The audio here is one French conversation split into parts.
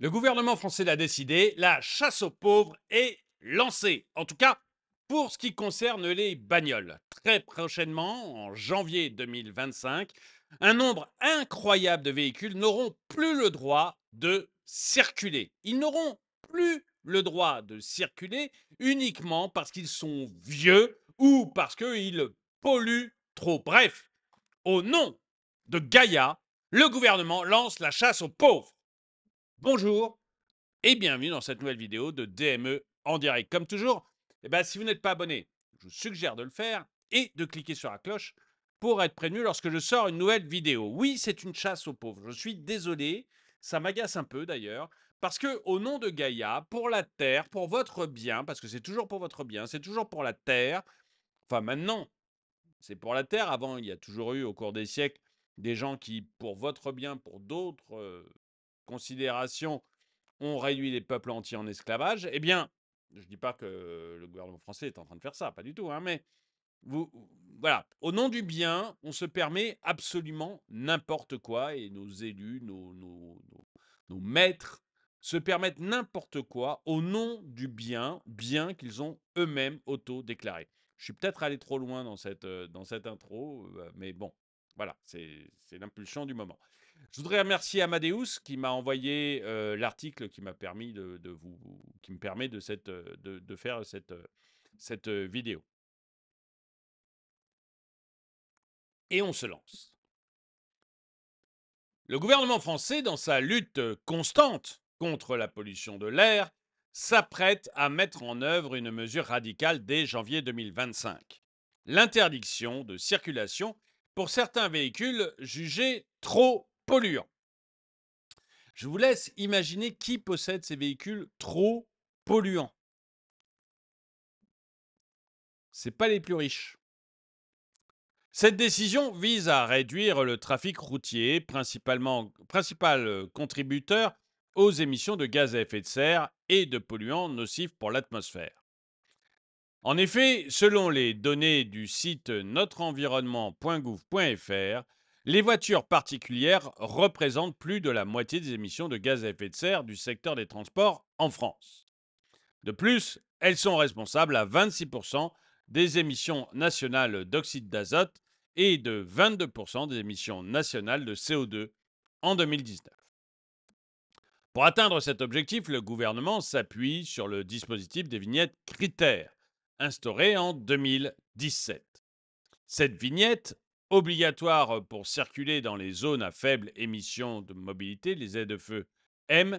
Le gouvernement français l'a décidé, la chasse aux pauvres est lancée. En tout cas, pour ce qui concerne les bagnoles. Très prochainement, en janvier 2025, un nombre incroyable de véhicules n'auront plus le droit de circuler. Ils n'auront plus le droit de circuler uniquement parce qu'ils sont vieux ou parce qu'ils polluent trop. Bref, au nom de Gaïa, le gouvernement lance la chasse aux pauvres. Bonjour et bienvenue dans cette nouvelle vidéo de DME en direct. Comme toujours, eh ben, si vous n'êtes pas abonné, je vous suggère de le faire et de cliquer sur la cloche pour être prévenu lorsque je sors une nouvelle vidéo. Oui, c'est une chasse aux pauvres. Je suis désolé, ça m'agace un peu d'ailleurs, parce que au nom de Gaïa, pour la Terre, pour votre bien, parce que c'est toujours pour votre bien, c'est toujours pour la Terre, enfin maintenant, c'est pour la Terre, avant il y a toujours eu au cours des siècles des gens qui, pour votre bien, pour d'autres euh, considération on réduit les peuples entiers en esclavage, eh bien, je ne dis pas que le gouvernement français est en train de faire ça, pas du tout, hein, mais vous, voilà, au nom du bien, on se permet absolument n'importe quoi et nos élus, nos, maîtres se permettent n'importe quoi au nom du bien, bien qu'ils ont eux-mêmes auto-déclaré. Je suis peut-être allé trop loin dans cette, euh, dans cette intro, euh, mais bon, voilà, c'est l'impulsion du moment. Je voudrais remercier Amadeus qui m'a envoyé l'article qui m'a permis de, vous, qui me permet de, faire cette, cette vidéo. Et on se lance. Le gouvernement français, dans sa lutte constante contre la pollution de l'air, s'apprête à mettre en œuvre une mesure radicale dès janvier 2025. L'interdiction de circulation pour certains véhicules jugés trop polluants. Je vous laisse imaginer qui possède ces véhicules trop polluants. Ce pas les plus riches. Cette décision vise à réduire le trafic routier, principal euh, contributeur aux émissions de gaz à effet de serre et de polluants nocifs pour l'atmosphère. En effet, selon les données du site notreenvironnement.gouv.fr, les voitures particulières représentent plus de la moitié des émissions de gaz à effet de serre du secteur des transports en France. De plus, elles sont responsables à 26% des émissions nationales d'oxyde d'azote et de 22% des émissions nationales de CO2 en 2019. Pour atteindre cet objectif, le gouvernement s'appuie sur le dispositif des vignettes critères, instauré en 2017. Cette vignette obligatoire pour circuler dans les zones à faible émission de mobilité, les aides-feu M,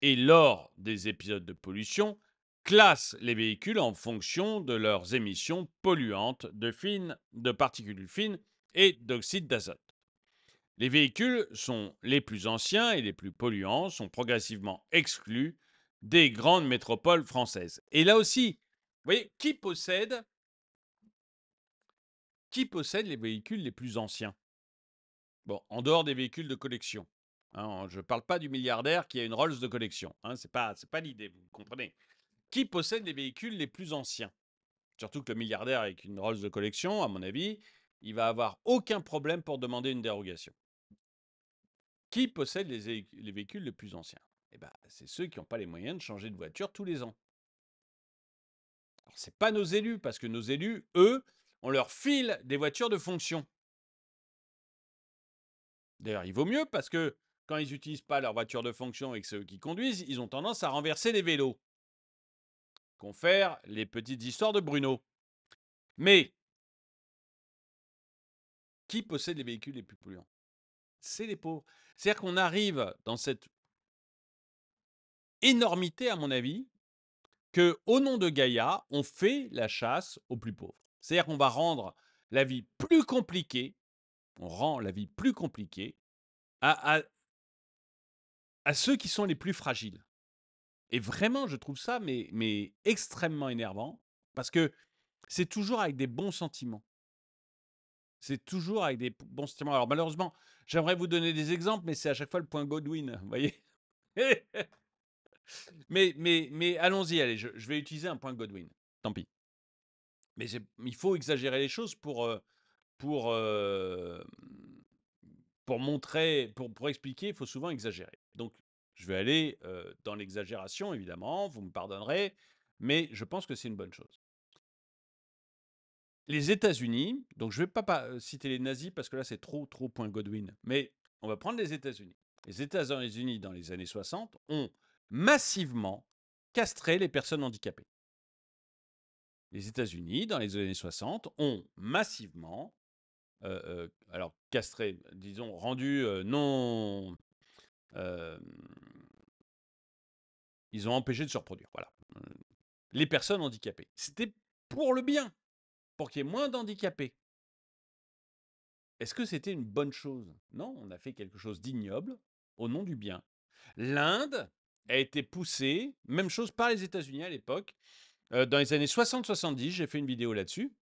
et lors des épisodes de pollution, classent les véhicules en fonction de leurs émissions polluantes de, fines, de particules fines et d'oxyde d'azote. Les véhicules sont les plus anciens et les plus polluants, sont progressivement exclus des grandes métropoles françaises. Et là aussi, vous voyez, qui possède qui possède les véhicules les plus anciens Bon, en dehors des véhicules de collection. Hein, je ne parle pas du milliardaire qui a une Rolls de collection. Hein, ce n'est pas, l'idée, vous comprenez. Qui possède les véhicules les plus anciens Surtout que le milliardaire avec une Rolls de collection, à mon avis, il va avoir aucun problème pour demander une dérogation. Qui possède les, véhicules les plus anciens Eh bien, bah, c'est ceux qui n'ont pas les moyens de changer de voiture tous les ans. ce n'est pas nos élus, parce que nos élus, eux, on leur file des voitures de fonction. D'ailleurs, il vaut mieux parce que quand ils n'utilisent pas leur voiture de fonction et que c'est qui conduisent, ils ont tendance à renverser les vélos. Confère les petites histoires de Bruno. Mais qui possède les véhicules les plus polluants C'est les pauvres. C'est-à-dire qu'on arrive dans cette énormité, à mon avis, que au nom de Gaïa, on fait la chasse aux plus pauvres. C'est-à-dire qu'on va rendre la vie plus compliquée, on rend la vie plus compliquée à, à, ceux qui sont les plus fragiles. Et vraiment, je trouve ça mais, mais extrêmement énervant parce que c'est toujours avec des bons sentiments. C'est toujours avec des bons sentiments. Alors malheureusement, j'aimerais vous donner des exemples, mais c'est à chaque fois le point Godwin, vous voyez. mais mais, mais allons-y, allez, je vais utiliser un point Godwin. Tant pis. Mais il faut exagérer les choses pour, pour, pour montrer, pour, expliquer, il faut souvent exagérer. Donc, je vais aller dans l'exagération, évidemment, vous me pardonnerez, mais je pense que c'est une bonne chose. Les États-Unis, donc je ne vais pas, pas citer les nazis parce que là c'est trop, trop point Godwin, mais on va prendre les États-Unis. Les États-Unis, dans les années 60, ont massivement castré les personnes handicapées les États-Unis, dans les années 60, ont massivement, euh, euh, alors castré, disons, rendu euh, non... ils ont empêché de se reproduire, voilà. Les personnes handicapées. C'était pour le bien, pour qu'il y ait moins d'handicapés. Est-ce que c'était une bonne chose Non, on a fait quelque chose d'ignoble au nom du bien. L'Inde a été poussée, même chose par les États-Unis à l'époque, euh, dans les années 60-70, j'ai fait une vidéo là-dessus.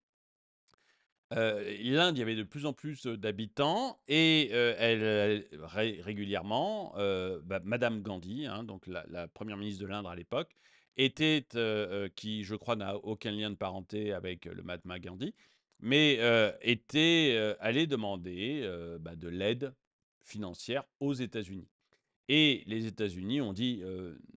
Euh, L'Inde, il y avait de plus en plus d'habitants et elle, régulièrement, bah, Madame Gandhi, hein, donc la, première ministre de l'Inde à l'époque, était, qui je crois n'a aucun lien de parenté avec le Mahatma Gandhi, mais était allée demander bah, de l'aide financière aux États-Unis. Et les États-Unis ont dit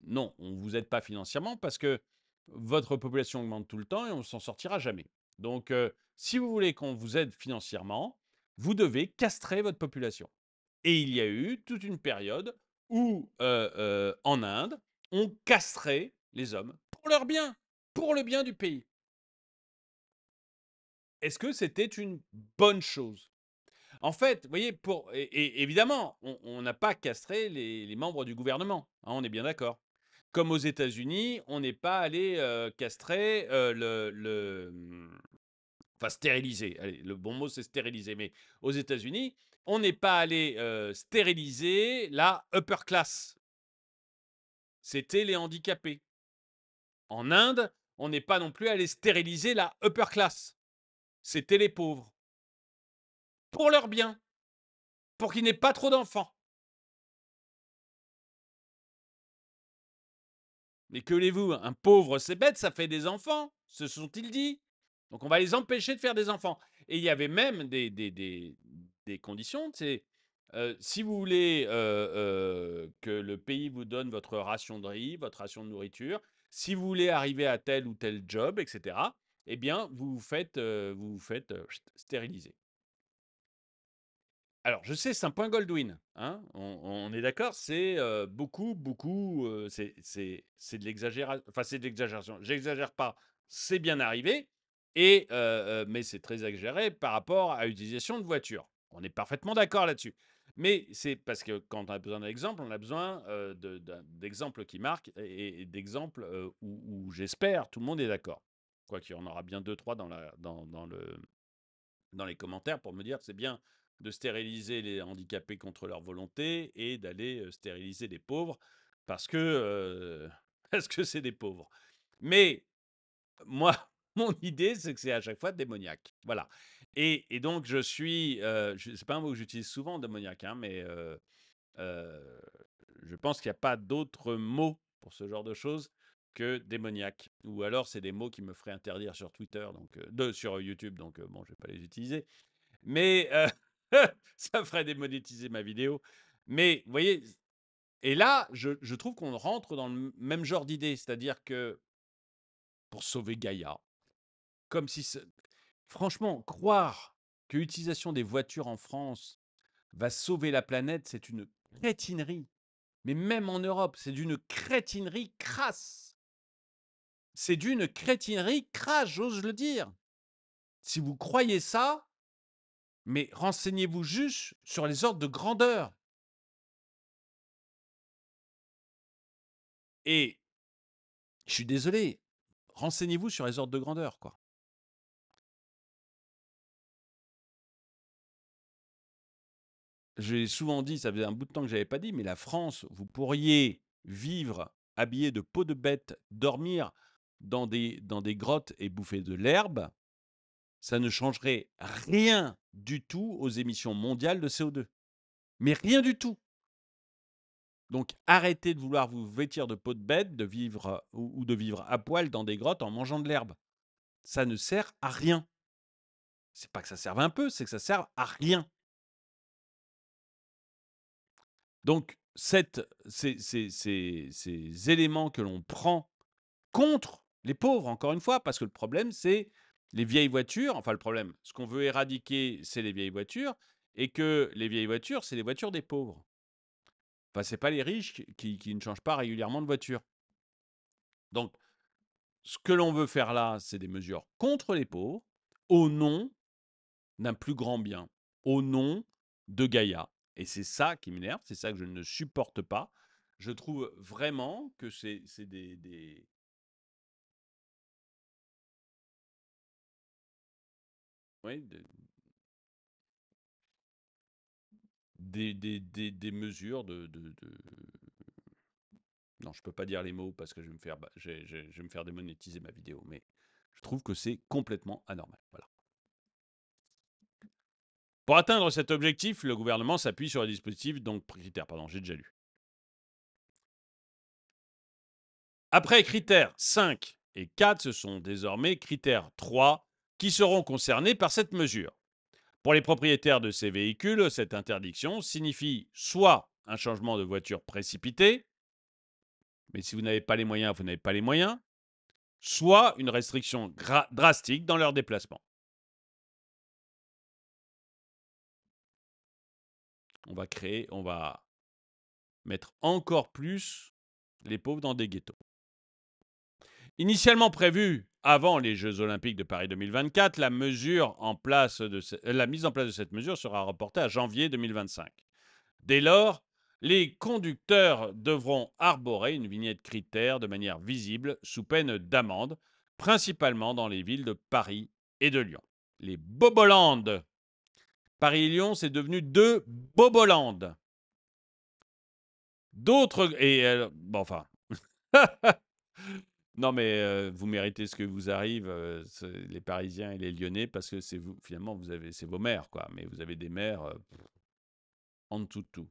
non, on ne vous aide pas financièrement parce que votre population augmente tout le temps et on ne s'en sortira jamais. Donc, si vous voulez qu'on vous aide financièrement, vous devez castrer votre population. Et il y a eu toute une période où, en Inde, on castrait les hommes pour leur bien, pour le bien du pays. Est-ce que c'était une bonne chose En fait, vous voyez, pour, et, évidemment, on n'a pas castré les, membres du gouvernement, hein, on est bien d'accord comme aux États-Unis, on n'est pas allé castrer le, mmh, Enfin, stériliser. le bon mot, c'est stériliser. Mais aux États-Unis, on n'est pas allé stériliser la upper class. C'était les handicapés. En Inde, on n'est pas non plus allé stériliser la upper class. C'était les pauvres. Pour leur bien. Pour qu'il n'aient pas trop d'enfants. Mais que vous Un pauvre, c'est bête, ça fait des enfants, se sont-ils dit. Donc on va les empêcher de faire des enfants. Et il y avait même des, des, conditions, c'est euh, si vous voulez euh, euh, que le pays vous donne votre ration de riz, votre ration de nourriture, si vous voulez arriver à tel ou tel job, etc., eh bien, vous faites, vous vous faites stériliser alors, je sais, c'est un point Goldwyn. Hein, on, est d'accord, c'est beaucoup, beaucoup. c'est de l'exagération. Enfin, c'est de l'exagération. J'exagère pas. C'est bien arrivé. Et, mais c'est très exagéré par rapport à l'utilisation de voiture, On est parfaitement d'accord là-dessus. Mais c'est parce que quand on a besoin d'exemple, on a besoin d'exemples qui marquent et, d'exemples où, j'espère tout le monde est d'accord. quoi qu'il y en aura bien deux, trois dans, la, dans, le, dans les commentaires pour me dire c'est bien de stériliser les handicapés contre leur volonté et d'aller stériliser les pauvres parce que c'est des pauvres. Mais moi, mon idée, c'est que c'est à chaque fois démoniaque. Voilà. Et, donc, je suis. je' c'est pas un mot que j'utilise souvent, démoniaque, hein, mais je pense qu'il n'y a pas d'autre mot pour ce genre de choses que démoniaque. Ou alors, c'est des mots qui me feraient interdire sur Twitter, donc, de, sur YouTube, donc bon, je ne vais pas les utiliser. Mais ça ferait démonétiser ma vidéo. Mais vous voyez, et là, je, trouve qu'on rentre dans le même genre d'idée, c'est-à-dire que pour sauver Gaïa, comme si, franchement, croire que l'utilisation des voitures en France va sauver la planète, c'est une crétinerie. Mais même en Europe, c'est d'une crétinerie crasse. C'est d'une crétinerie crasse, j'ose le dire. Si vous croyez ça, mais renseignez-vous juste sur les ordres de grandeur. Et je suis désolé, renseignez-vous sur les ordres de grandeur, quoi. J'ai souvent dit, ça faisait un bout de temps que je n'avais pas dit, mais la France, vous pourriez vivre habillé de peau de bête, dormir dans des, dans des grottes et bouffer de l'herbe, ça ne changerait rien du tout aux émissions mondiales de CO2. Mais rien du tout. Donc arrêtez de vouloir vous vêtir de peau de bête, de vivre euh, ou de vivre à poil dans des grottes en mangeant de l'herbe. Ça ne sert à rien. C'est pas que ça serve un peu, c'est que ça sert à rien. Donc ces éléments que l'on prend contre les pauvres, encore une fois, parce que le problème c'est les vieilles voitures, enfin le problème, ce qu'on veut éradiquer, c'est les vieilles voitures, et que les vieilles voitures, c'est les voitures des pauvres. Enfin, c'est pas les riches qui, qui ne changent pas régulièrement de voiture. Donc, ce que l'on veut faire là, c'est des mesures contre les pauvres, au nom d'un plus grand bien, au nom de Gaïa. Et c'est ça qui m'énerve, c'est ça que je ne supporte pas. Je trouve vraiment que c'est des, des, mesures de, Non, je ne peux pas dire les mots parce que je vais me faire, je me faire démonétiser ma vidéo, mais je trouve que c'est complètement anormal. Voilà. Pour atteindre cet objectif, le gouvernement s'appuie sur les dispositifs, donc critères, pardon, j'ai déjà lu. Après critères 5 et 4, ce sont désormais critères 3, qui seront concernés par cette mesure. Pour les propriétaires de ces véhicules, cette interdiction signifie soit un changement de voiture précipité, mais si vous n'avez pas les moyens, vous n'avez pas les moyens, soit une restriction drastique dans leur déplacement. On va créer, on va mettre encore plus les pauvres dans des ghettos. Initialement prévue avant les Jeux Olympiques de Paris 2024, la, mesure en place euh, la mise en place de cette mesure sera reportée à janvier 2025. Dès lors, les conducteurs devront arborer une vignette critère de manière visible sous peine d'amende, principalement dans les villes de Paris et de Lyon. Les Bobolandes. Paris et Lyon, c'est devenu deux Bobolandes. D'autres. Et. Euh, bon, enfin. Non, mais vous méritez ce que vous arrive, les Parisiens et les Lyonnais, parce que c'est vous, finalement, vous avez, c'est vos mères, quoi. Mais vous avez des mères en tout tout.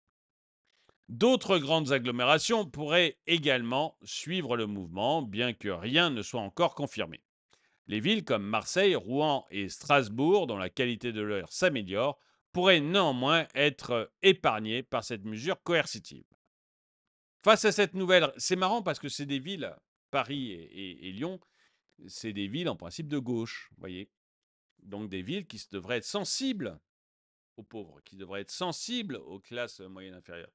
D'autres grandes agglomérations pourraient également suivre le mouvement, bien que rien ne soit encore confirmé. Les villes comme Marseille, Rouen et Strasbourg, dont la qualité de l'air s'améliore, pourraient néanmoins être épargnées par cette mesure coercitive. Face à cette nouvelle, c'est marrant parce que c'est des villes Paris et, Lyon, c'est des villes en principe de gauche, voyez. Donc des villes qui devraient être sensibles aux pauvres, qui devraient être sensibles aux classes euh, moyennes inférieures,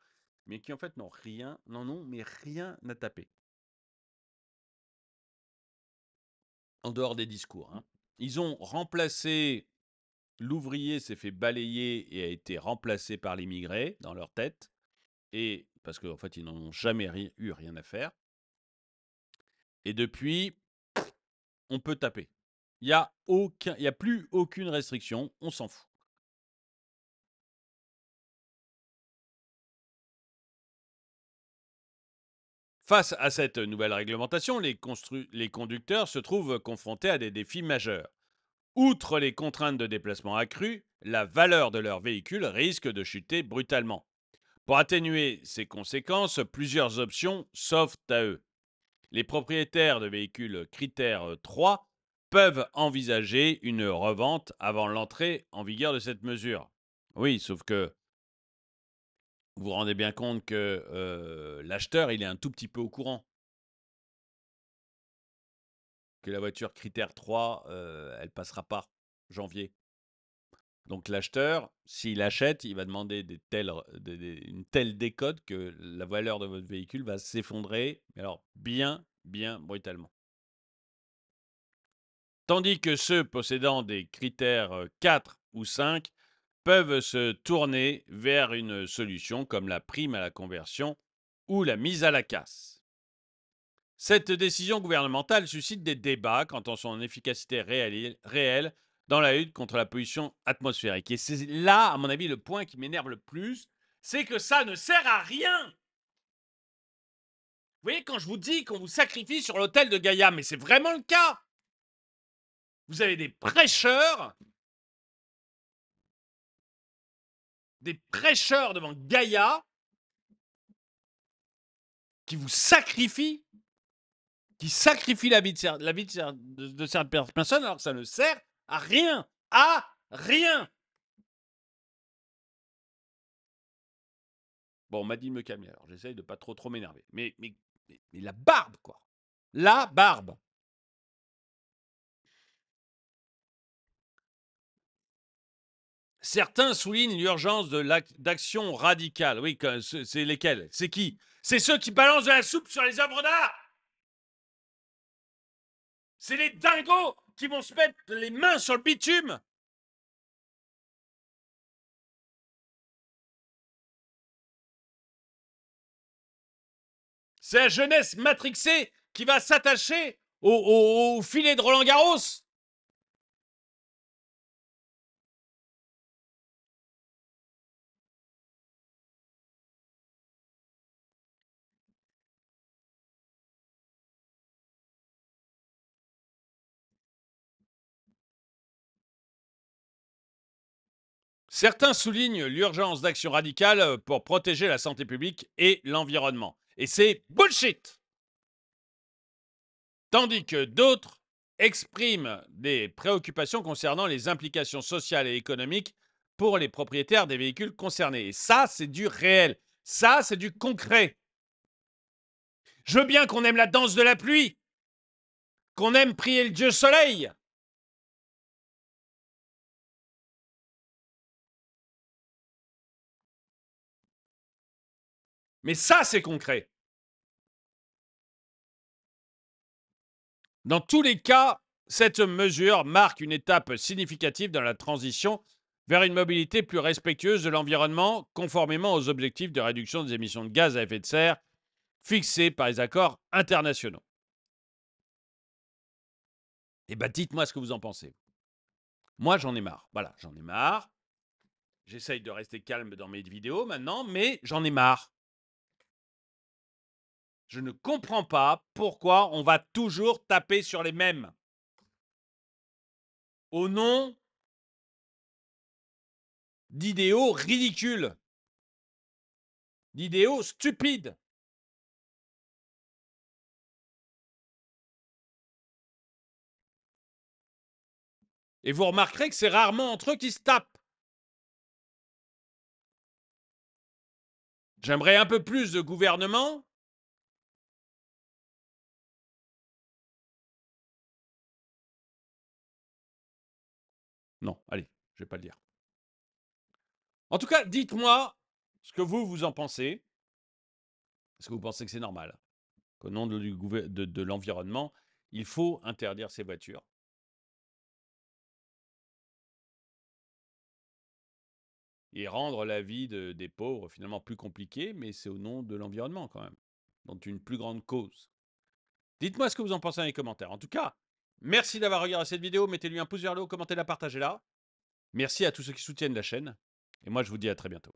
mais qui en fait n'ont rien, non, non, mais rien à taper. En dehors des discours. Hein. Ils ont remplacé, l'ouvrier s'est fait balayer et a été remplacé par l'immigré dans leur tête, et parce qu'en en fait ils n'en ont jamais eu rien à faire. Et depuis, on peut taper. Il n'y a, a plus aucune restriction, on s'en fout. Face à cette nouvelle réglementation, les, les, conducteurs se trouvent confrontés à des défis majeurs. Outre les contraintes de déplacement accrues, la valeur de leur véhicule risque de chuter brutalement. Pour atténuer ces conséquences, plusieurs options s'offrent à eux les propriétaires de véhicules critères 3 peuvent envisager une revente avant l'entrée en vigueur de cette mesure. Oui, sauf que vous vous rendez bien compte que l'acheteur, il est un tout petit peu au courant que la voiture critère 3, elle passera par janvier. Donc l'acheteur, s'il achète, il va demander une telle décote que la valeur de votre véhicule va s'effondrer, alors bien, bien brutalement. Tandis que ceux possédant des critères 4 ou 5 peuvent se tourner vers une solution comme la prime à la conversion ou la mise à la casse. Cette décision gouvernementale suscite des débats quant à son efficacité réelle dans la lutte contre la pollution atmosphérique. Et c'est là, à mon avis, le point qui m'énerve le plus, c'est que ça ne sert à rien. Vous voyez, quand je vous dis qu'on vous sacrifie sur l'hôtel de Gaïa, mais c'est vraiment le cas. Vous avez des prêcheurs, des prêcheurs devant Gaïa qui vous sacrifient, qui sacrifient la vie de, la personne, de certaines personnes alors que ça ne sert à rien À rien Bon, on m'a dit de me calmer, alors j'essaye de pas trop trop m'énerver. Mais, mais, mais, la barbe, quoi La barbe Certains soulignent l'urgence d'action radicale. Oui, c'est lesquels C'est qui C'est ceux qui balancent de la soupe sur les œuvres d'art C'est les dingos qui vont se mettre les mains sur le bitume C'est la jeunesse matrixée qui va s'attacher au, filet de Roland Garros Certains soulignent l'urgence d'actions radicales euh, pour protéger la santé publique et l'environnement. Et c'est bullshit Tandis que d'autres expriment des préoccupations concernant les implications sociales et économiques pour les propriétaires des véhicules concernés. Et ça, c'est du réel. Ça, c'est du concret. Je veux bien qu'on aime la danse de la pluie, qu'on aime prier le Dieu Soleil, Mais ça, c'est concret. Dans tous les cas, cette mesure marque une étape significative dans la transition vers une mobilité plus respectueuse de l'environnement, conformément aux objectifs de réduction des émissions de gaz à effet de serre fixés par les accords internationaux. Eh bien, dites-moi ce que vous en pensez. Moi, j'en ai marre. Voilà, j'en ai marre. J'essaye de rester calme dans mes vidéos maintenant, mais j'en ai marre. Je ne comprends pas pourquoi on va toujours taper sur les mêmes. Au nom d'idéaux ridicules, d'idéaux stupides. Et vous remarquerez que c'est rarement entre eux qui se tapent. J'aimerais un peu plus de gouvernement Non, allez, je vais pas le dire. En tout cas, dites-moi ce que vous, vous en pensez. Est-ce que vous pensez que c'est normal qu'au nom de, l'environnement, il faut interdire ces voitures et rendre la vie des pauvres finalement plus compliquée, mais c'est au nom de l'environnement quand même, dont une plus grande cause. Dites-moi ce que vous en pensez dans les commentaires. En tout cas, Merci d'avoir regardé cette vidéo. Mettez-lui un pouce vers le haut, commentez-la, partagez-la. Merci à tous ceux qui soutiennent la chaîne. Et moi, je vous dis à très bientôt.